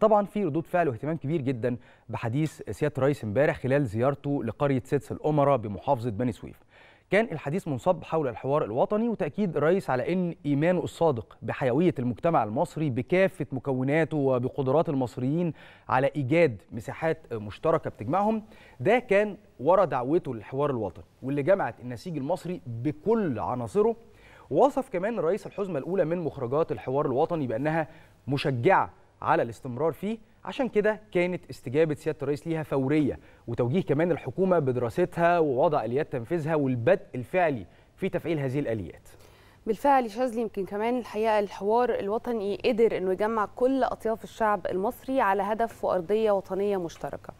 طبعا في ردود فعل واهتمام كبير جدا بحديث سياده الرئيس امبارح خلال زيارته لقريه سدس الامراء بمحافظه بني سويف كان الحديث منصب حول الحوار الوطني وتأكيد الرئيس على أن إيمانه الصادق بحيوية المجتمع المصري بكافة مكوناته وبقدرات المصريين على إيجاد مساحات مشتركة بتجمعهم ده كان ورا دعوته للحوار الوطني واللي جمعت النسيج المصري بكل عناصره وصف كمان الرئيس الحزمة الأولى من مخرجات الحوار الوطني بأنها مشجعة على الاستمرار فيه عشان كده كانت استجابه سياده الرئيس ليها فوريه وتوجيه كمان الحكومه بدراستها ووضع اليات تنفيذها والبدء الفعلي في تفعيل هذه الاليات بالفعل شاذلي يمكن كمان الحقيقه الحوار الوطني قدر انه يجمع كل اطياف الشعب المصري على هدف وارضيه وطنيه مشتركه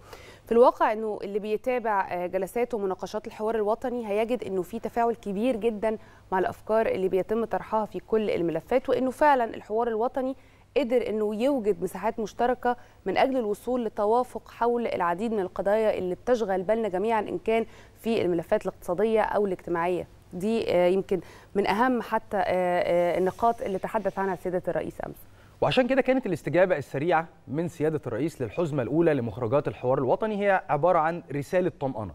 في الواقع انه اللي بيتابع آه، جلسات ومناقشات الحوار الوطني هيجد انه في تفاعل كبير جدا مع الافكار اللي بيتم طرحها في كل الملفات وانه فعلا الحوار الوطني قدر انه يوجد مساحات مشتركه من اجل الوصول لتوافق حول العديد من القضايا اللي بتشغل بالنا جميعا ان كان في الملفات الاقتصاديه او الاجتماعيه دي آه، يمكن من اهم حتى آه، آه، النقاط اللي تحدث عنها سياده الرئيس امس وعشان كده كانت الاستجابة السريعة من سيادة الرئيس للحزمة الأولى لمخرجات الحوار الوطني هي عبارة عن رسالة طمأنة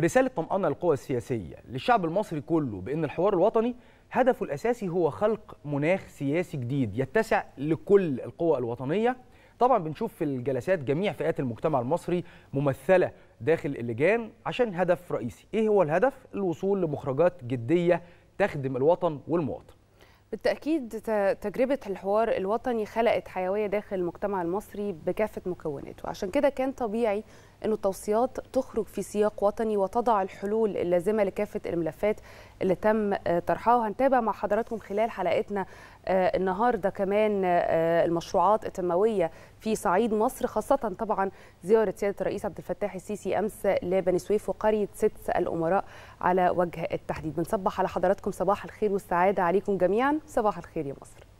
رسالة طمأنة للقوى السياسية للشعب المصري كله بأن الحوار الوطني هدفه الأساسي هو خلق مناخ سياسي جديد يتسع لكل القوى الوطنية طبعا بنشوف في الجلسات جميع فئات المجتمع المصري ممثلة داخل اللجان عشان هدف رئيسي إيه هو الهدف؟ الوصول لمخرجات جدية تخدم الوطن والمواطن بالتأكيد تجربة الحوار الوطني خلقت حيوية داخل المجتمع المصري بكافة مكوناته عشان كده كان طبيعي أن التوصيات تخرج في سياق وطني وتضع الحلول اللازمة لكافة الملفات اللي تم آه، طرحها وهنتابع مع حضراتكم خلال حلقتنا آه، النهاردة كمان آه، المشروعات التنموية في صعيد مصر خاصة طبعا زيارة سيادة الرئيس عبد الفتاح السيسي أمس لبني سويف وقرية ست الأمراء على وجه التحديد بنصبح على حضراتكم صباح الخير والسعادة عليكم جميعا صباح الخير يا مصر